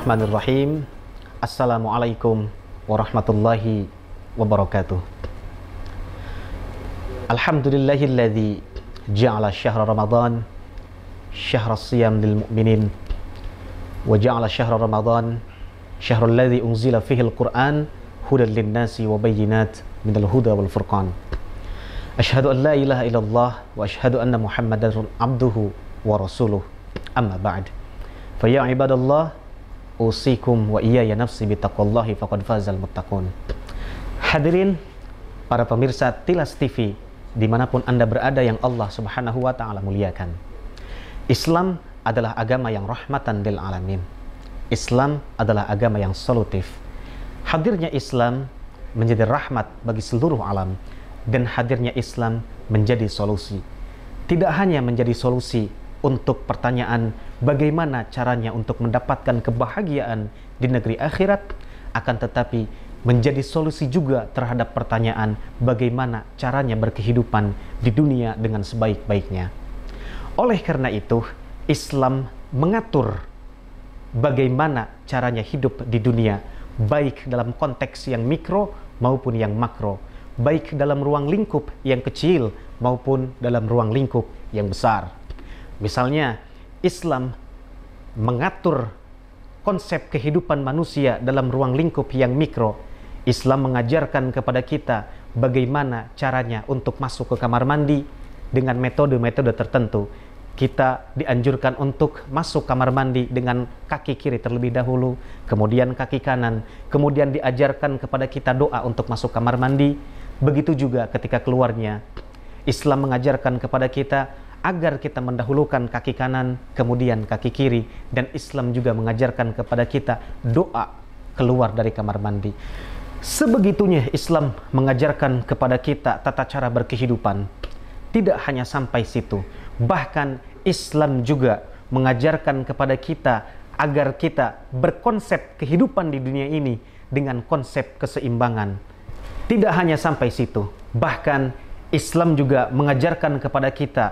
Bismillahirrahmanirrahim. Assalamualaikum warahmatullahi wabarakatuh. Alhamdulillahilladzi ja'ala syahra Ramadan syahra siyam lil mu'minin wa ja'ala syahra Ramadan syahrul ladzi unzila fihi al-Qur'an hudan lin-nasi wa bayyinat minal huda wal furqan. Ashhadu an la ilaha illallah wa ashhadu anna Muhammadan abduhu wa rasuluh. Amma ba'd. Fa ya ibadallah usikum wa iya ya nafsi bitaqwallahi faqad fazal muttaqun. Hadirin para pemirsa Tilas TV dimanapun Anda berada yang Allah Subhanahu wa taala muliakan. Islam adalah agama yang rahmatan lil alamin. Islam adalah agama yang solutif. Hadirnya Islam menjadi rahmat bagi seluruh alam dan hadirnya Islam menjadi solusi. Tidak hanya menjadi solusi untuk pertanyaan bagaimana caranya untuk mendapatkan kebahagiaan di negeri akhirat, akan tetapi menjadi solusi juga terhadap pertanyaan bagaimana caranya berkehidupan di dunia dengan sebaik-baiknya. Oleh karena itu, Islam mengatur bagaimana caranya hidup di dunia, baik dalam konteks yang mikro maupun yang makro, baik dalam ruang lingkup yang kecil maupun dalam ruang lingkup yang besar. Misalnya, Islam mengatur konsep kehidupan manusia dalam ruang lingkup yang mikro. Islam mengajarkan kepada kita bagaimana caranya untuk masuk ke kamar mandi dengan metode-metode tertentu. Kita dianjurkan untuk masuk kamar mandi dengan kaki kiri terlebih dahulu, kemudian kaki kanan, kemudian diajarkan kepada kita doa untuk masuk kamar mandi. Begitu juga ketika keluarnya, Islam mengajarkan kepada kita agar kita mendahulukan kaki kanan, kemudian kaki kiri, dan Islam juga mengajarkan kepada kita doa keluar dari kamar mandi. Sebegitunya Islam mengajarkan kepada kita tata cara berkehidupan. Tidak hanya sampai situ, bahkan Islam juga mengajarkan kepada kita agar kita berkonsep kehidupan di dunia ini dengan konsep keseimbangan. Tidak hanya sampai situ, bahkan Islam juga mengajarkan kepada kita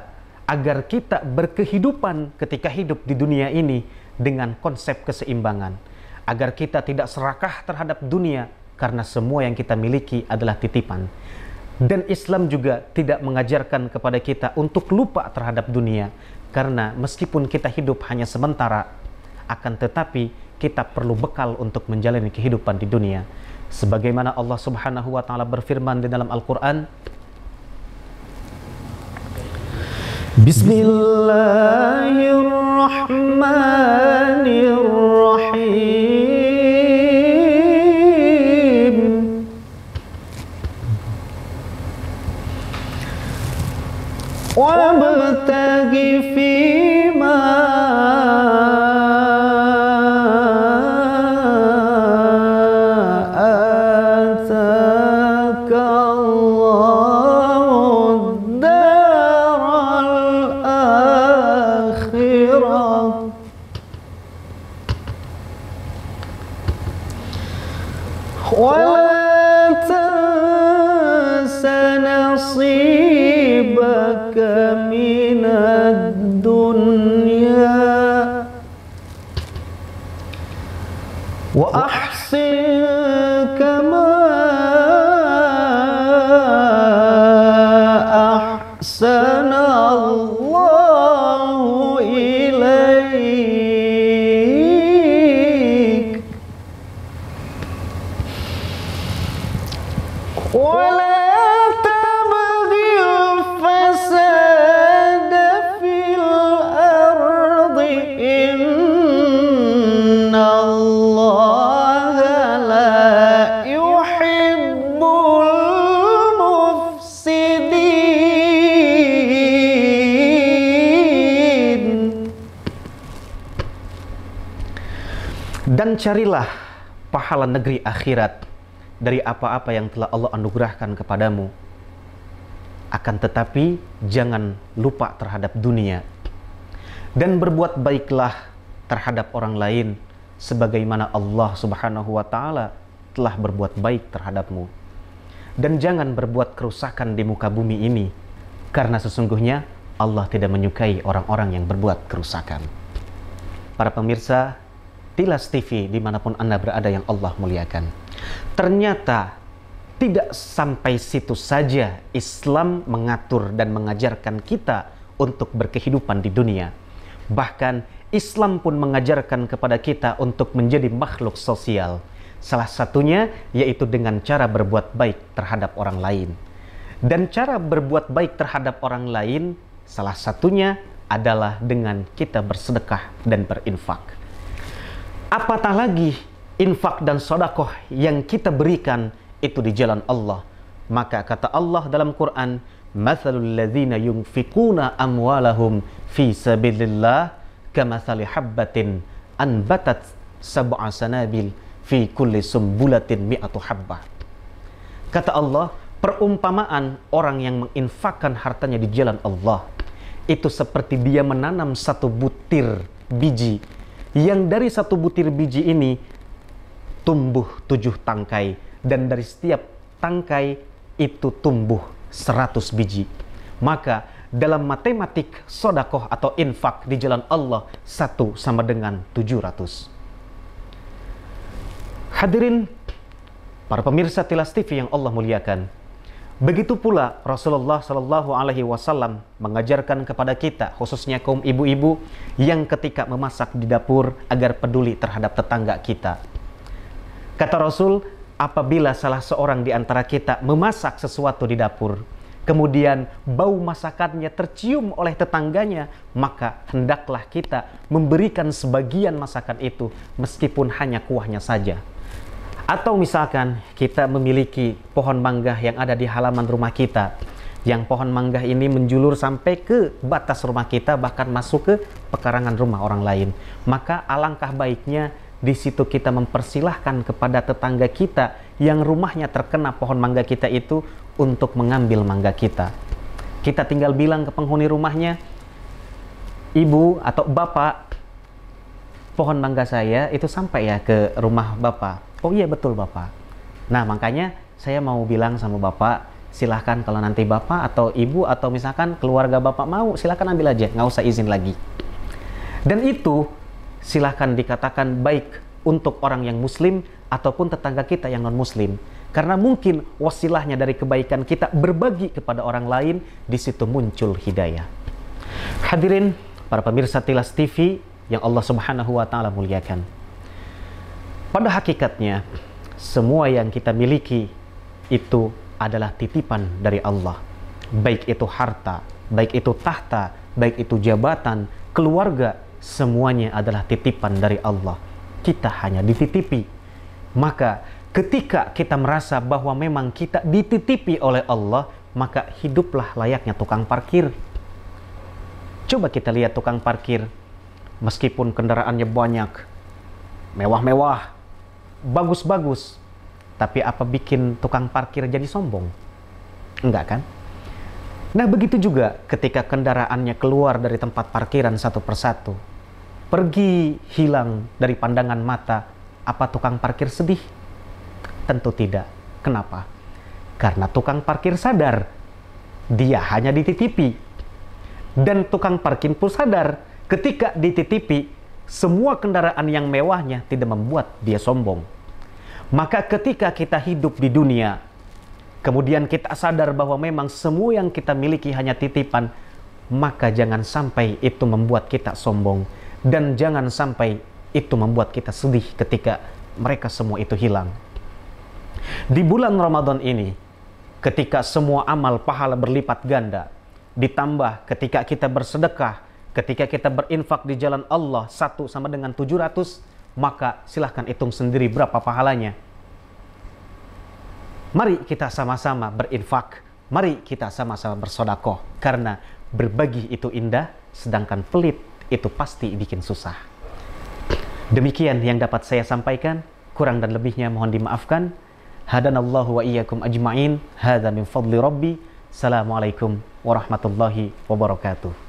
agar kita berkehidupan ketika hidup di dunia ini dengan konsep keseimbangan, agar kita tidak serakah terhadap dunia karena semua yang kita miliki adalah titipan. Dan Islam juga tidak mengajarkan kepada kita untuk lupa terhadap dunia, karena meskipun kita hidup hanya sementara, akan tetapi kita perlu bekal untuk menjalani kehidupan di dunia. Sebagaimana Allah Subhanahu wa taala berfirman di dalam Al-Qur'an, بسم الله الرحمن الرحيم وابتغ فيما وأحسن كما أحسن الله إليك ولا Dan carilah pahala negeri akhirat dari apa-apa yang telah Allah anugerahkan kepadamu. Akan tetapi jangan lupa terhadap dunia. Dan berbuat baiklah terhadap orang lain sebagaimana Allah Subhanahu wa taala telah berbuat baik terhadapmu. Dan jangan berbuat kerusakan di muka bumi ini karena sesungguhnya Allah tidak menyukai orang-orang yang berbuat kerusakan. Para pemirsa, Tilas TV dimanapun Anda berada yang Allah muliakan. Ternyata tidak sampai situ saja Islam mengatur dan mengajarkan kita untuk berkehidupan di dunia. Bahkan Islam pun mengajarkan kepada kita untuk menjadi makhluk sosial. Salah satunya yaitu dengan cara berbuat baik terhadap orang lain. Dan cara berbuat baik terhadap orang lain salah satunya adalah dengan kita bersedekah dan berinfak. Apatah lagi infak dan sodakoh yang kita berikan itu di jalan Allah. Maka kata Allah dalam Quran, "Matsalul ladzina yunfikuna amwalahum fi sabilillah kamatsali habbatin anbatat sab'a sanabil fi kulli sumbulatin mi'atu habbat." Kata Allah, perumpamaan orang yang menginfakkan hartanya di jalan Allah itu seperti dia menanam satu butir biji yang dari satu butir biji ini tumbuh tujuh tangkai dan dari setiap tangkai itu tumbuh seratus biji. Maka dalam matematik sodakoh atau infak di jalan Allah satu sama dengan tujuh ratus. Hadirin, para pemirsa Tilas TV yang Allah muliakan, Begitu pula Rasulullah Shallallahu Alaihi Wasallam mengajarkan kepada kita, khususnya kaum ibu-ibu yang ketika memasak di dapur agar peduli terhadap tetangga kita. Kata Rasul, apabila salah seorang di antara kita memasak sesuatu di dapur, kemudian bau masakannya tercium oleh tetangganya, maka hendaklah kita memberikan sebagian masakan itu meskipun hanya kuahnya saja atau misalkan kita memiliki pohon mangga yang ada di halaman rumah kita, yang pohon mangga ini menjulur sampai ke batas rumah kita, bahkan masuk ke pekarangan rumah orang lain. Maka alangkah baiknya di situ kita mempersilahkan kepada tetangga kita yang rumahnya terkena pohon mangga kita itu untuk mengambil mangga kita. Kita tinggal bilang ke penghuni rumahnya, ibu atau bapak, pohon mangga saya itu sampai ya ke rumah bapak oh iya betul bapak nah makanya saya mau bilang sama bapak silahkan kalau nanti bapak atau ibu atau misalkan keluarga bapak mau silahkan ambil aja nggak usah izin lagi dan itu silahkan dikatakan baik untuk orang yang muslim ataupun tetangga kita yang non muslim karena mungkin wasilahnya dari kebaikan kita berbagi kepada orang lain di situ muncul hidayah hadirin para pemirsa Tilas TV yang Allah Subhanahu wa taala muliakan pada hakikatnya, semua yang kita miliki itu adalah titipan dari Allah. Baik itu harta, baik itu tahta, baik itu jabatan, keluarga, semuanya adalah titipan dari Allah. Kita hanya dititipi. Maka ketika kita merasa bahwa memang kita dititipi oleh Allah, maka hiduplah layaknya tukang parkir. Coba kita lihat tukang parkir, meskipun kendaraannya banyak, mewah-mewah, bagus-bagus, tapi apa bikin tukang parkir jadi sombong? Enggak kan? Nah begitu juga ketika kendaraannya keluar dari tempat parkiran satu persatu. Pergi hilang dari pandangan mata, apa tukang parkir sedih? Tentu tidak. Kenapa? Karena tukang parkir sadar, dia hanya dititipi. Dan tukang parkir pun sadar, ketika dititipi, semua kendaraan yang mewahnya tidak membuat dia sombong. Maka ketika kita hidup di dunia, kemudian kita sadar bahwa memang semua yang kita miliki hanya titipan, maka jangan sampai itu membuat kita sombong. Dan jangan sampai itu membuat kita sedih ketika mereka semua itu hilang. Di bulan Ramadan ini, ketika semua amal pahala berlipat ganda, ditambah ketika kita bersedekah, Ketika kita berinfak di jalan Allah satu sama dengan 700, maka silahkan hitung sendiri berapa pahalanya. Mari kita sama-sama berinfak. Mari kita sama-sama bersodakoh. Karena berbagi itu indah, sedangkan pelit itu pasti bikin susah. Demikian yang dapat saya sampaikan. Kurang dan lebihnya mohon dimaafkan. Hadanallahu wa iyyakum ajma'in. hadha min fadli rabbi. Assalamualaikum warahmatullahi wabarakatuh.